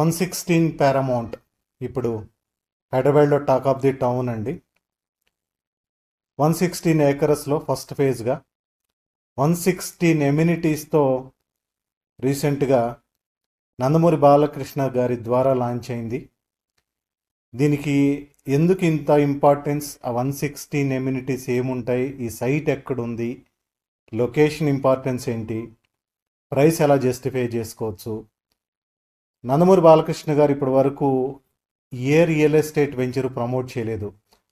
One sixteen Paramount ఇప్పుడు హైదరాబాద్లో talk of the town అండి వన్ సిక్స్టీన్ ఏకరస్లో ఫస్ట్ ఫేజ్గా వన్ సిక్స్టీన్ ఎమ్యూనిటీస్తో రీసెంట్గా నందమూరి బాలకృష్ణ గారి ద్వారా లాంచ్ అయింది దీనికి ఎందుకు ఇంత ఇంపార్టెన్స్ ఆ వన్ సిక్స్టీన్ ఎమ్యూనిటీస్ ఏముంటాయి ఈ సైట్ ఎక్కడుంది లొకేషన్ ఇంపార్టెన్స్ ఏంటి ప్రైస్ ఎలా జస్టిఫై చేసుకోవచ్చు నందమూరి బాలకృష్ణ గారు ఇప్పటి వరకు ఏ రియల్ ఎస్టేట్ వెంచర్ ప్రమోట్ చేయలేదు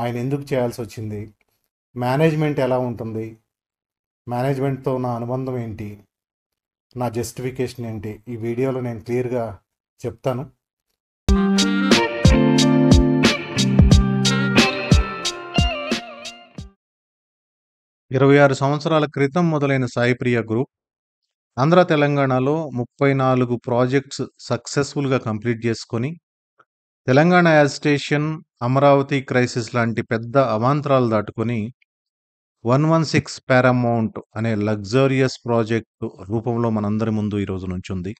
ఆయన ఎందుకు చేయాల్సి వచ్చింది మేనేజ్మెంట్ ఎలా ఉంటుంది మేనేజ్మెంట్తో నా అనుబంధం ఏంటి నా జస్టిఫికేషన్ ఏంటి ఈ వీడియోలో నేను క్లియర్గా చెప్తాను ఇరవై ఆరు సంవత్సరాల క్రితం మొదలైన సాయిప్రియ గ్రూప్ ఆంధ్ర తెలంగాణలో ముప్పై నాలుగు ప్రాజెక్ట్స్ సక్సెస్ఫుల్గా కంప్లీట్ చేసుకొని తెలంగాణ యాజిస్టేషన్ అమరావతి క్రైసిస్ లాంటి పెద్ద అవాంతరాలు దాటుకొని వన్ వన్ సిక్స్ పారామౌంట్ అనే లగ్జరియస్ ప్రాజెక్ట్ రూపంలో మనందరి ముందు ఈరోజు నుంచి ఉంది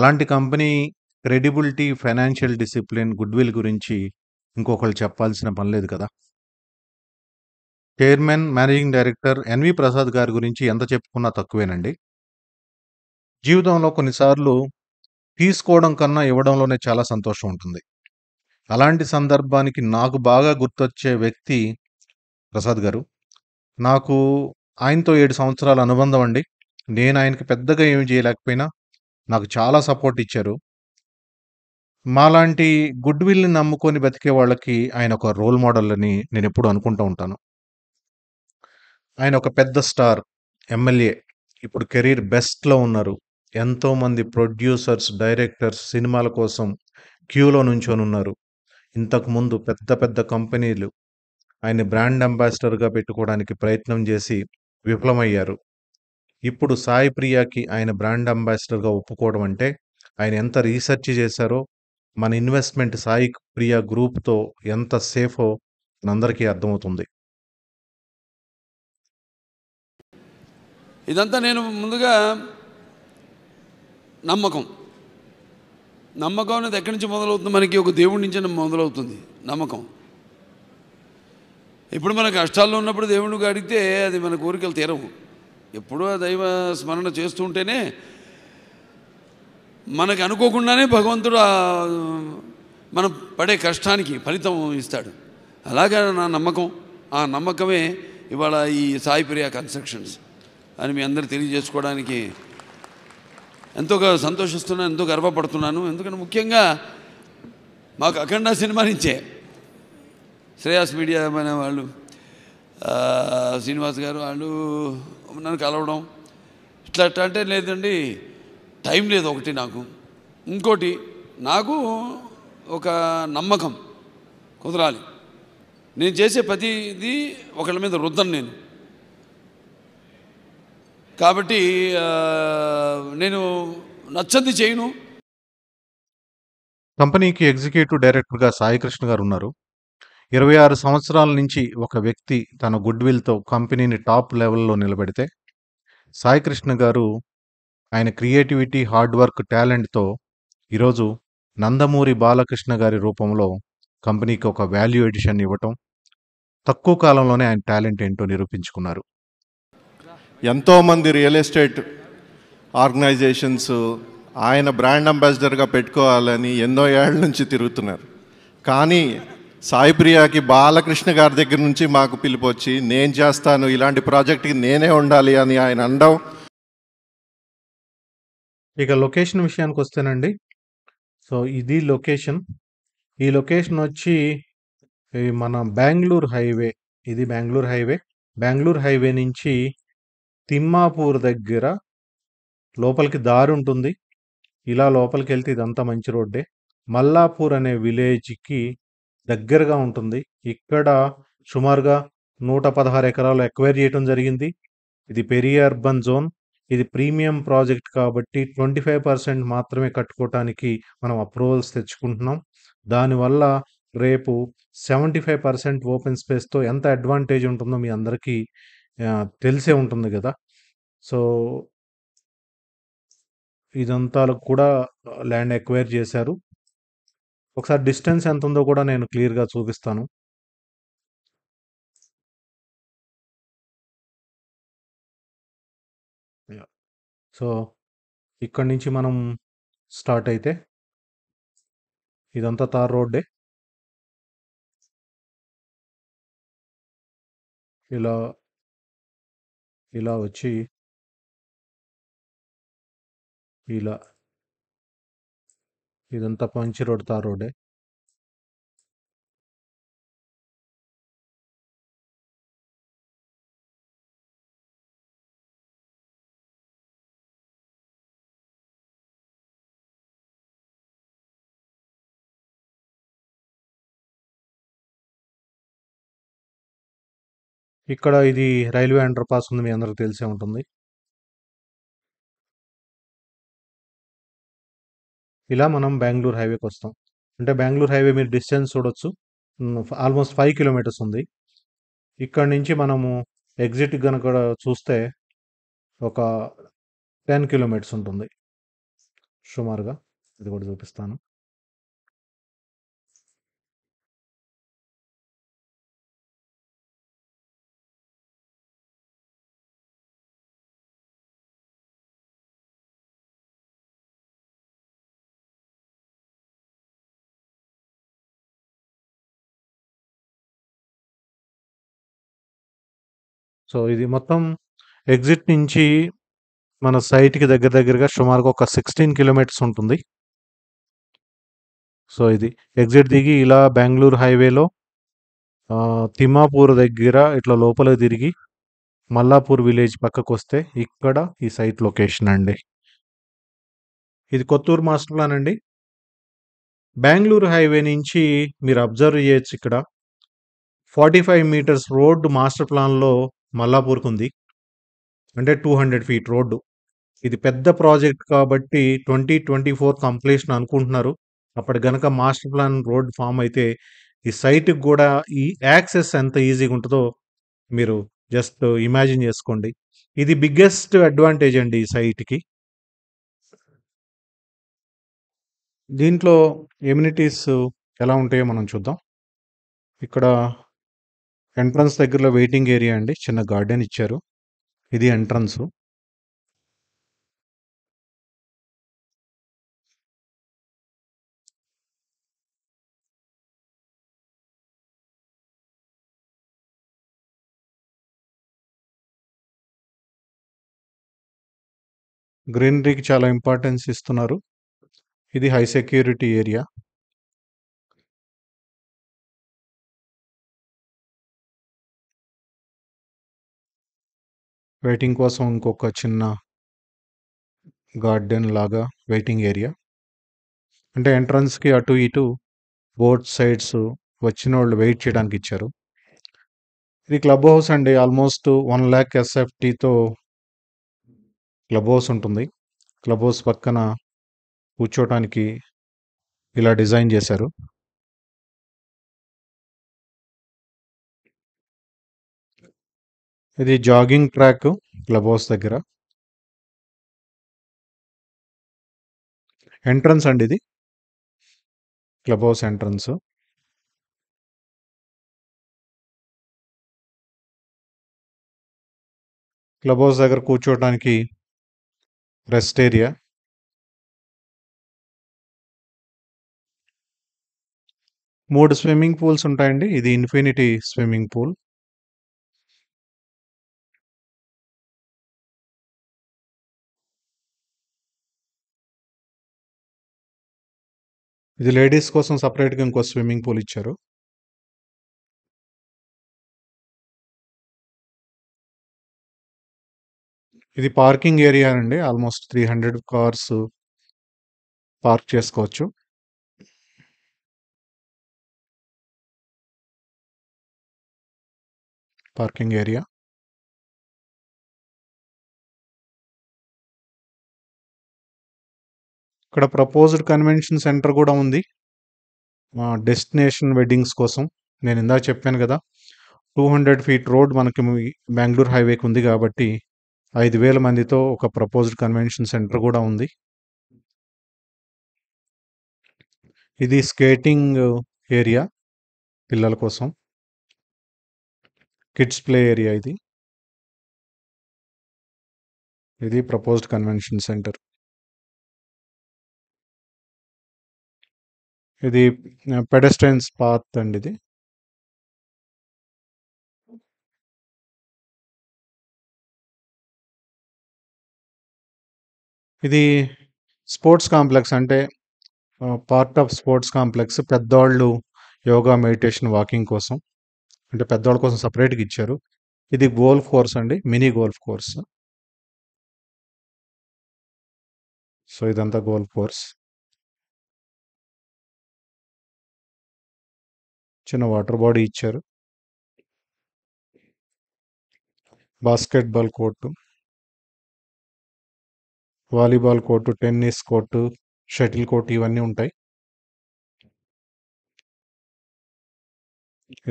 అలాంటి company credibility financial discipline goodwill గురించి ఇంకొకళ్ళు చెప్పాల్సిన పని లేదు కదా chairman managing director NV Prasad గారి గురించి ఎంత చెప్పుకున్నా తక్కువేనండి జీవితంలో కొన్నిసార్లు తీసుకోవడం కన్నా ఇవ్వడంలోనే చాలా సంతోషం ఉంటుంది. అలాంటి సందర్భానికి నాకు బాగా గుర్తొచ్చే వ్యక్తి ప్రసాద్ గారు. నాకు ఆయనతో ఏడు సంవత్సరాల అనుబంధం అండి. నేను ఆయనకి పెద్దగా ఏమి చేయలేకపోయినా నాకు చాలా సపోర్ట్ ఇచ్చారు. మాలాంటి గుడ్ విల్‌ని నమ్ముకొని బ్రతికే వాళ్ళకి ఆయన ఒక రోల్ మోడల్ అని నేను ఎప్పుడు అనుకుంటూ ఉంటాను. ఆయన ఒక పెద్ద స్టార్. ఎమ్మెల్యే. ఇప్పుడు కెరీర్ బెస్ట్‌లో ఉన్నారు. ఎంతోమంది ప్రొడ్యూసర్స్ డైరెక్టర్స్ సినిమాల కోసం క్యూలో నుంచోనున్నారు ఇంతకుముందు పెద్ద పెద్ద కంపెనీలు ఆయన బ్రాండ్ అంబాసిడర్గా పెట్టుకోవడానికి ప్రయత్నం చేసి విఫలమయ్యారు ఇప్పుడు సాయి ప్రియాకి ఆయన బ్రాండ్ అంబాసిడర్గా ఒప్పుకోవడం అంటే ఆయన ఎంత రీసెర్చ్ చేశారో మన ఇన్వెస్ట్మెంట్ సాయి ప్రియా గ్రూప్తో ఎంత సేఫో అందరికీ అర్థమవుతుంది ఇదంతా నేను ముందుగా నమ్మకం నమ్మకం అనేది ఎక్కడి నుంచి మొదలవుతుంది మనకి ఒక దేవుడి నుంచి మొదలవుతుంది నమ్మకం ఇప్పుడు మన కష్టాల్లో ఉన్నప్పుడు దేవుడికి అడిగితే అది మన కోరికలు తీరవు ఎప్పుడూ దైవ స్మరణ చేస్తుంటేనే మనకు అనుకోకుండానే భగవంతుడు మనం పడే కష్టానికి ఫలితం ఇస్తాడు అలాగే నా నమ్మకం ఆ నమ్మకమే ఇవాళ ఈ సాయిప్రియ కన్స్ట్రక్షన్స్ అని మీ అందరు తెలియజేసుకోవడానికి ఎంతో సంతోషిస్తున్నాను ఎంతో గర్వపడుతున్నాను ఎందుకంటే ముఖ్యంగా మాకు అఖండ సినిమా నుంచే శ్రేయాస్ మీడియా అనే వాళ్ళు శ్రీనివాస్ గారు వాళ్ళు నన్ను కలవడం ఇట్లా అట్లా అంటే లేదండి టైం లేదు ఒకటి నాకు ఇంకోటి నాకు ఒక నమ్మకం కుదరాలి నేను చేసే ప్రతిదీ ఒకళ్ళ మీద రుద్దను నేను కాబట్టి నేను నచ్చంది చేయను కంపెనీకి ఎగ్జిక్యూటివ్ డైరెక్టర్గా సాయికృష్ణ గారు ఉన్నారు ఇరవై ఆరు సంవత్సరాల నుంచి ఒక వ్యక్తి తన గుడ్ విల్తో కంపెనీని టాప్ లెవెల్లో నిలబెడితే సాయికృష్ణ గారు ఆయన క్రియేటివిటీ హార్డ్ వర్క్ టాలెంట్తో ఈరోజు నందమూరి బాలకృష్ణ గారి రూపంలో కంపెనీకి ఒక వాల్యూ ఎడిషన్ ఇవ్వటం తక్కువ కాలంలోనే ఆయన టాలెంట్ ఏంటో నిరూపించుకున్నారు ఎంతోమంది రియల్ ఎస్టేట్ ఆర్గనైజేషన్స్ ఆయన బ్రాండ్ అంబాసిడర్గా పెట్టుకోవాలని ఎన్నో ఏళ్ళ నుంచి తిరుగుతున్నారు కానీ సాయిప్రియాకి బాలకృష్ణ గారి దగ్గర నుంచి మాకు పిలుపు వచ్చి నేను చేస్తాను ఇలాంటి ప్రాజెక్ట్కి నేనే ఉండాలి అని ఆయన అండవు ఇక లొకేషన్ విషయానికి వస్తేనండి సో ఇది లొకేషన్ ఈ లొకేషన్ వచ్చి మన బెంగళూరు హైవే ఇది బెంగళూరు హైవే బెంగళూరు హైవే నుంచి తిమ్మాపూర్ దగ్గర లోపలికి దారి ఉంటుంది ఇలా లోపలికి వెళ్తే ఇదంతా మంచి రోడ్డే మల్లాపూర్ అనే విలేజ్కి దగ్గరగా ఉంటుంది ఇక్కడ సుమారుగా నూట పదహారు ఎకరాలు ఎక్వైర్ చేయడం జరిగింది ఇది పెరియ అర్బన్ జోన్ ఇది ప్రీమియం ప్రాజెక్ట్ కాబట్టి ట్వంటీ ఫైవ్ పర్సెంట్ మాత్రమే కట్టుకోవటానికి మనం అప్రూవల్స్ తెచ్చుకుంటున్నాం దానివల్ల రేపు సెవెంటీ ఫైవ్ పర్సెంట్ ఓపెన్ స్పేస్తో ఎంత అడ్వాంటేజ్ ఉంటుందో మీ అందరికీ తెలిసే ఉంటుంది కదా సో ఇదంతా కూడా ల్యాండ్ ఎక్వైర్ చేశారు ఒకసారి డిస్టెన్స్ ఎంత ఉందో కూడా నేను క్లియర్‌గా చూపిస్తాను. సో, ఇక్కడి నుంచి మనం స్టార్ట్ అయితే ఇదంతా తార్ రోడ్డే. ఇలా ఇలా వచ్చి ఇలా ఇదంతా పంచి రోడ్ తార్ రోడే ఇక్కడ ఇది రైల్వే అండర్ పాస్ ఉంది మీ అందరికి తెలిసే ఉంటుంది ఇలా మనం బెంగళూరు హైవేకి వస్తాం అంటే బెంగళూరు హైవే మీరు డిస్టెన్స్ చూడొచ్చు ఆల్మోస్ట్ ఫైవ్ కిలోమీటర్స్ ఉంది ఇక్కడ నుంచి మనము ఎగ్జిట్ కనుక చూస్తే ఒక టెన్ కిలోమీటర్స్ ఉంటుంది సుమారుగా ఇది కూడా చూపిస్తాను సో ఇది మొత్తం ఎగ్జిట్ నుంచి మన సైట్కి దగ్గర దగ్గరగా సుమారుగా ఒక సిక్స్టీన్ కిలోమీటర్స్ ఉంటుంది సో ఇది ఎగ్జిట్ దిగి ఇలా బెంగళూరు హైవేలో తిమ్మాపూర్ దగ్గర ఇట్లా లోపల తిరిగి మల్లాపూర్ విలేజ్ పక్కకు వస్తే ఇక్కడ ఈ సైట్ లొకేషన్ అండి ఇది కొత్తూరు మాస్టర్ ప్లాన్ అండి బెంగళూరు హైవే నుంచి మీరు అబ్జర్వ్ చేయొచ్చు ఇక్కడ forty five metres road master ప్లాన్లో మల్లాపూర్కు ఉంది అంటే టూ హండ్రెడ్ ఫీట్ రోడ్డు ఇది పెద్ద ప్రాజెక్ట్ కాబట్టి ట్వంటీ ట్వంటీ ఫోర్ కంప్లీషన్ అనుకుంటున్నారు అప్పటి గనక మాస్టర్ ప్లాన్ రోడ్ ఫామ్ అయితే ఈ సైట్కి కూడా ఈ యాక్సెస్ ఎంత ఈజీగా ఉంటుందో మీరు జస్ట్ ఇమాజిన్ చేసుకోండి ఇది బిగ్గెస్ట్ అడ్వాంటేజ్ అండి ఈ సైట్కి దీంట్లో ఎమ్యూనిటీస్ ఎలా ఉంటాయో మనం చూద్దాం ఇక్కడ ఎంట్రన్స్ దగ్గరలో వెయిటింగ్ ఏరియా అండి చిన్న గార్డెన్ ఇచ్చారు ఇది ఎంట్రన్స్ గ్రీనరీకి చాలా ఇంపార్టెన్స్ ఇస్తున్నారు ఇది హై సెక్యూరిటీ ఏరియా వెయిటింగ్ కోసం ఇంకొక చిన్న గార్డెన్ లాగా వెయిటింగ్ ఏరియా అంటే ఎంట్రన్స్కి అటు ఇటు బోర్డ్ సైడ్స్ వచ్చిన వాళ్ళు వెయిట్ చేయడానికి ఇచ్చారు ఇది క్లబ్ హౌస్ అండి ఆల్మోస్ట్ వన్ ల్యాక్ ఎస్ఎఫ్టీతో క్లబ్ హౌస్ ఉంటుంది క్లబ్ హౌస్ పక్కన కూర్చోటానికి ఇలా డిజైన్ చేశారు ఇది జాగింగ్ ట్రాక్ క్లబ్ హౌస్ దగ్గర ఎంట్రన్స్ అండి ఇది club house entrance club house దగ్గర కూర్చోవడానికి రెస్ట్ ఏరియా మూడు స్విమ్మింగ్ పూల్స్ ఉంటాయండి ఇది ఇన్ఫినిటీ స్విమ్మింగ్ పూల్ ఇది లేడీస్ కోసం సపరేట్గా ఇంకో స్విమ్మింగ్ పూల్ ఇచ్చారు ఇది పార్కింగ్ ఏరియా అండి almost three hundred cars park చేసుకోవచ్చు పార్కింగ్ ఏరియా ఇక్కడ ప్రపోజ్డ్ కన్వెన్షన్ సెంటర్ కూడా ఉంది డెస్టినేషన్ వెడ్డింగ్స్ కోసం నేను ఇందాక చెప్పాను కదా టూ హండ్రెడ్ ఫీట్ రోడ్ మనకి బెంగళూరు హైవేకి ఉంది కాబట్టి ఐదు వేల మందితో ఒక ప్రపోజ్డ్ కన్వెన్షన్ సెంటర్ కూడా ఉంది ఇది స్కేటింగ్ ఏరియా పిల్లల కోసం కిడ్స్ ప్లే ఏరియా ఇది ఇది ప్రపోజ్డ్ కన్వెన్షన్ సెంటర్ ఇది పెడస్ట్రైన్స్ పాత్ అండి ఇది ఇది స్పోర్ట్స్ కాంప్లెక్స్ అంటే పార్ట్ ఆఫ్ స్పోర్ట్స్ కాంప్లెక్స్ పెద్దవాళ్ళు యోగా మెడిటేషన్ వాకింగ్ కోసం అంటే పెద్దవాళ్ళ కోసం సపరేట్గా ఇచ్చారు ఇది గోల్ఫ్ కోర్స్ అండి మినీ గోల్ఫ్ కోర్స్ సో ఇదంతా గోల్ఫ్ కోర్స్ చిన్న వాటర్ బాడీ ఇచ్చారు basketball court volleyball court tennis court shuttle court ఇవన్నీ ఉంటాయి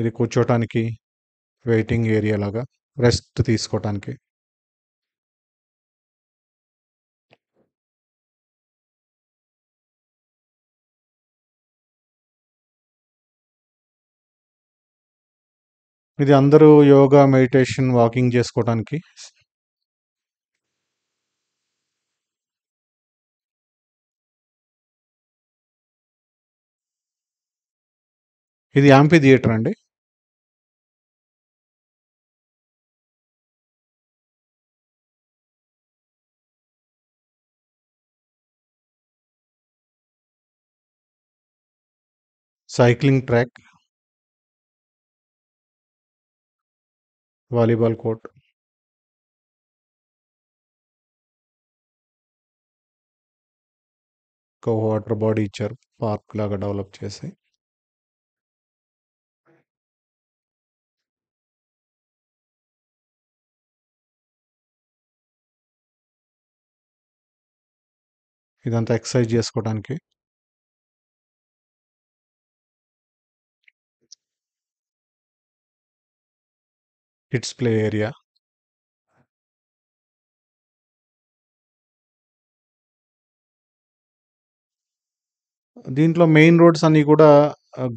ఇది కూర్చోటానికి వెయిటింగ్ ఏరియా లాగా రెస్ట్ తీసుకోవటానికి ఇది అందరూ యోగా మెడిటేషన్ వాకింగ్ చేసుకోవడానికి ఇది యాంపీ థియేటర్ అండి సైక్లింగ్ ట్రాక్ వాలీబాల్ కోర్ట్ ఒక వాటర్ బాడీ ఇచ్చారు పార్క్ లాగా డెవలప్ చేసి ఇదంతా ఎక్సర్సైజ్ చేసుకోవడానికి కిడ్స్ ప్లే ఏరియా దీంట్లో మెయిన్ రోడ్స్ అన్నీ కూడా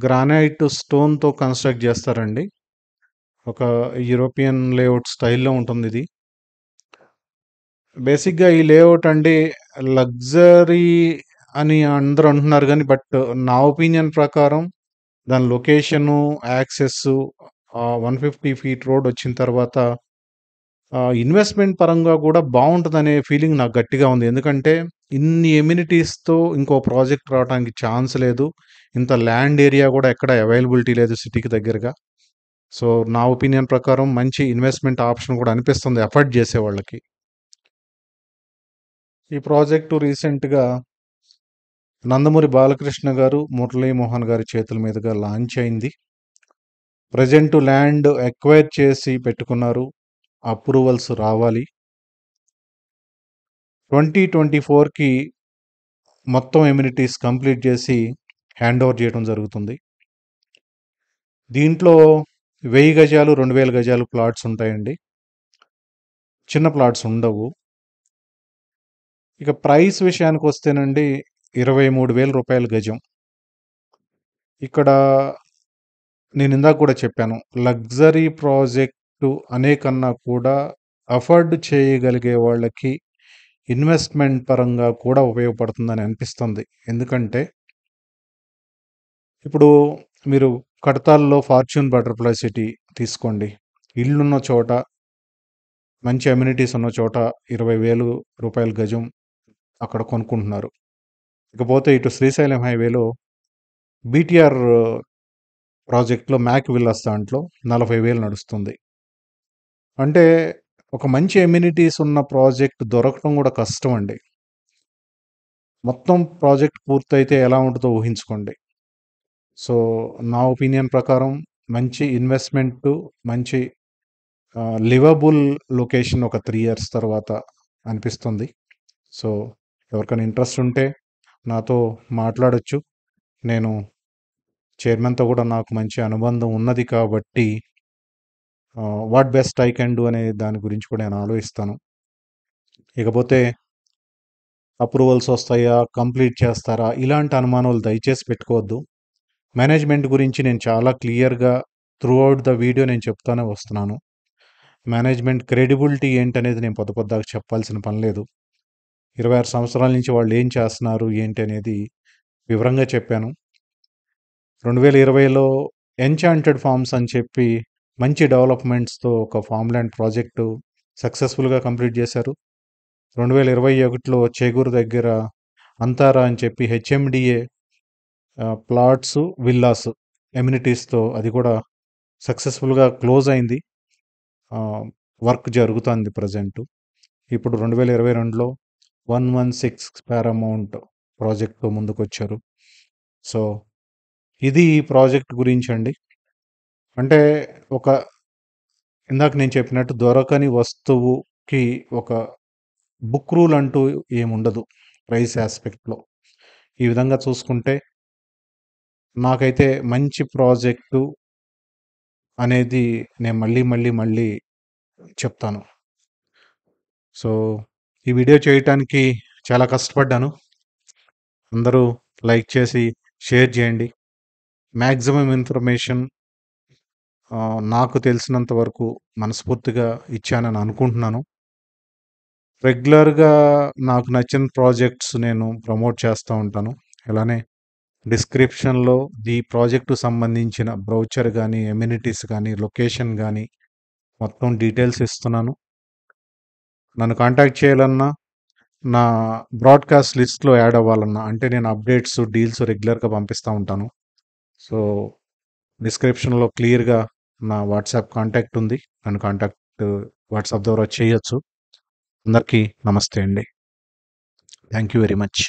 గ్రానైట్ స్టోన్తో కన్స్ట్రక్ట్ చేస్తారండి ఒక యూరోపియన్ లేఅవుట్ స్టైల్లో ఉంటుంది ఇది బేసిక్గా ఈ లేఅవుట్ అండి లగ్జరీ అని అందరూ అంటున్నారు కానీ బట్ నా ఒపీనియన్ ప్రకారం దాని location access one fifty feet road వచ్చిన తర్వాత ఇన్వెస్ట్మెంట్ పరంగా కూడా బాగుంటుందనే ఫీలింగ్ నాకు గట్టిగా ఉంది ఎందుకంటే ఇన్ని ఎమ్యూనిటీస్తో ఇంకో ప్రాజెక్ట్ రావడానికి ఛాన్స్ లేదు ఇంత ల్యాండ్ ఏరియా కూడా ఎక్కడ అవైలబిలిటీ లేదు సిటీకి దగ్గరగా సో నా ఒపీనియన్ ప్రకారం మంచి ఇన్వెస్ట్మెంట్ ఆప్షన్ కూడా అనిపిస్తుంది ఎఫర్ట్ చేసే వాళ్ళకి ఈ ప్రాజెక్టు రీసెంట్గా నందమూరి బాలకృష్ణ గారు మురళీమోహన్ గారి చేతుల మీదుగా లాంచ్ అయింది ప్రజెంట్ ల్యాండ్ ఎక్వైర్ చేసి పెట్టుకున్నారు అప్రూవల్స్ రావాలి ట్వంటీ ట్వంటీ ఫోర్కి మొత్తం ఎమ్యూనిటీస్ కంప్లీట్ చేసి హ్యాండ్ ఓవర్ చేయడం జరుగుతుంది దీంట్లో వెయ్యి గజాలు రెండు వేల గజాలు ప్లాట్స్ ఉంటాయండి చిన్న ప్లాట్స్ ఉండవు ఇక ప్రైస్ విషయానికి వస్తేనండి ఇరవై మూడు వేల రూపాయల గజం ఇక్కడ నేను ఇందాక కూడా చెప్పాను లగ్జరీ ప్రాజెక్టు అనేకన్నా కూడా అఫోర్డ్ చేయగలిగే వాళ్ళకి ఇన్వెస్ట్మెంట్ పరంగా కూడా ఉపయోగపడుతుందని అనిపిస్తుంది ఎందుకంటే ఇప్పుడు మీరు కడతాల్లో ఫార్చ్యూన్ బటర్ఫ్లై సిటీ తీసుకోండి ఇల్లున్న చోట మంచి అమ్యూనిటీస్ ఉన్న చోట ఇరవై వేలు రూపాయల గజం అక్కడ కొనుక్కుంటున్నారు ఇకపోతే ఇటు శ్రీశైలం హైవేలో బీటీఆర్ ప్రాజెక్ట్లో మ్యాక్ విల్లాస్ దాంట్లో నలభై వేలు నడుస్తుంది అంటే ఒక మంచి ఎమ్యూనిటీస్ ఉన్న ప్రాజెక్ట్ దొరకడం కూడా కష్టం అండి మొత్తం ప్రాజెక్ట్ పూర్తయితే ఎలా ఉంటుందో ఊహించుకోండి సో నా ఒపీనియన్ ప్రకారం మంచి ఇన్వెస్ట్మెంట్ మంచి లివబుల్ లొకేషన్ ఒక త్రీ ఇయర్స్ తర్వాత అనిపిస్తుంది సో ఎవరికైనా ఇంట్రెస్ట్ ఉంటే నాతో మాట్లాడచ్చు నేను చైర్మన్తో కూడా నాకు మంచి అనుబంధం ఉన్నది కాబట్టి what best I can do అనే దాని గురించి కూడా నేను ఆలోచిస్తాను ఇకపోతే అప్రూవల్స్ వస్తాయా కంప్లీట్ చేస్తారా ఇలాంటి అనుమానాలు దయచేసి పెట్టుకోవద్దు మేనేజ్మెంట్ గురించి నేను చాలా క్లియర్గా త్రూ అవుట్ ద వీడియో నేను చెప్తానే వస్తున్నాను మేనేజ్మెంట్ క్రెడిబిలిటీ ఏంటనేది నేను పొద్దు పొద్దాకు చెప్పాల్సిన పని లేదు ఇరవై ఆరు సంవత్సరాల నుంచి వాళ్ళు ఏం చేస్తున్నారు ఏంటి అనేది వివరంగా చెప్పాను రెండు వేల ఇరవైలో ఎన్చాంటెడ్ ఫామ్స్ అని చెప్పి మంచి డెవలప్మెంట్స్తో ఒక ఫామ్ ల్యాండ్ ప్రాజెక్టు సక్సెస్ఫుల్గా కంప్లీట్ చేశారు రెండు వేల ఇరవై ఒకటిలో చేగూరు దగ్గర అంతారా అని చెప్పి హెచ్ఎండిఏ ప్లాట్స్ విల్లాస్ ఎమ్యూనిటీస్తో అది కూడా సక్సెస్ఫుల్గా క్లోజ్ అయింది వర్క్ జరుగుతుంది ప్రజెంటు ఇప్పుడు రెండు వేల ఇరవై రెండులో వన్ వన్ సిక్స్ పారమౌంట్ ప్రాజెక్ట్తో ముందుకొచ్చారు సో ఇది ఈ ప్రాజెక్ట్ గురించి అండి అంటే ఒక ఇందాక నేను చెప్పినట్టు దొరకని వస్తువుకి ఒక బుక్ రూల్ అంటూ ఏముండదు ప్రైస్ ఆస్పెక్ట్లో ఈ విధంగా చూసుకుంటే నాకైతే మంచి ప్రాజెక్టు అనేది నేను మళ్ళీ మళ్ళీ మళ్ళీ చెప్తాను సో ఈ వీడియో చేయటానికి చాలా కష్టపడ్డాను అందరూ లైక్ చేసి షేర్ చేయండి మ్యాక్సిమం ఇన్ఫర్మేషన్ నాకు తెలిసినంత వరకు మనస్ఫూర్తిగా ఇచ్చానని అనుకుంటున్నాను రెగ్యులర్గా నాకు నచ్చిన ప్రాజెక్ట్స్ నేను ప్రమోట్ చేస్తూ ఉంటాను ఇలానే డిస్క్రిప్షన్లో ఈ ప్రాజెక్టు సంబంధించిన బ్రౌచర్ కానీ ఎమ్యూనిటీస్ కానీ లొకేషన్ కానీ మొత్తం డీటెయిల్స్ ఇస్తున్నాను నన్ను కాంటాక్ట్ చేయాలన్నా నా బ్రాడ్కాస్ట్ లిస్ట్లో యాడ్ అవ్వాలన్నా అంటే నేను అప్డేట్స్ డీల్స్ రెగ్యులర్గా పంపిస్తూ ఉంటాను సో డిస్క్రిప్షన్లో క్లియర్గా నా వాట్సాప్ కాంటాక్ట్ ఉంది నన్ను కాంటాక్ట్ వాట్సాప్ ద్వారా చేయొచ్చు అందరికీ నమస్తే అండి థ్యాంక్ యూ వెరీ మచ్